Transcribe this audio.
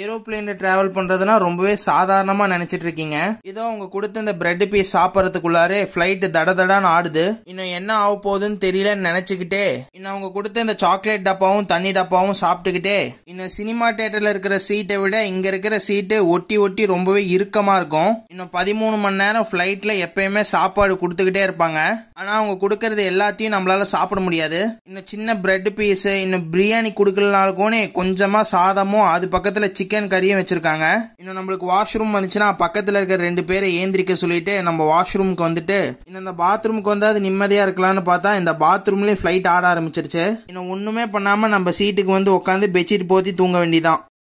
ஏரோப்ளேனில் travel பண்ணுறதுனா ரொம்பவே சாதாரணமாக நினைச்சிட்டு இருக்கீங்க இதோ அவங்க கொடுத்த இந்த பிரெட் பீஸ் சாப்பிட்றதுக்குள்ளாரே ஃப்ளைட்டு தட தடான்னு ஆடுது இன்னும் என்ன ஆக போகுதுன்னு தெரியலன்னு நினச்சிக்கிட்டே இன்னும் அவங்க கொடுத்த இந்த சாக்லேட் டப்பாவும் தண்ணி டப்பாவும் சாப்பிட்டுக்கிட்டே இன்னும் சினிமா தேட்டர்ல இருக்கிற சீட்டை விட இங்கே இருக்கிற சீட்டு ஒட்டி ஒட்டி ரொம்பவே இறுக்கமாக இருக்கும் இன்னும் பதிமூணு மணி நேரம் ஃப்ளைட்டில் எப்பயுமே சாப்பாடு கொடுத்துக்கிட்டே இருப்பாங்க ஆனால் அவங்க கொடுக்கறது எல்லாத்தையும் நம்மளால சாப்பிட முடியாது இன்னும் சின்ன பிரெட் பீஸு இன்னும் பிரியாணி கொடுக்கலனாலும் கொஞ்சமாக சாதமும் அது பக்கத்தில் சிக்கன் கறியும் வச்சுருக்காங்க இன்னும் நம்மளுக்கு வாஷ்ரூம் வந்துச்சுன்னா பக்கத்தில் இருக்கிற ரெண்டு பேரை ஏந்திரிக்க சொல்லிட்டு நம்ம வாஷ்ரூமுக்கு வந்துட்டு இன்னும் இந்த பாத்ரூமுக்கு வந்து அது நிம்மதியாக இருக்கலாம்னு பார்த்தா இந்த பாத்ரூம்லேயும் ஃப்ளைட் ஆட ஆரம்பிச்சிருச்சு இன்னும் ஒன்றுமே பண்ணாமல் நம்ம சீட்டுக்கு வந்து உட்காந்து பெட்ஷீட் போத்தி தூங்க வேண்டிதான்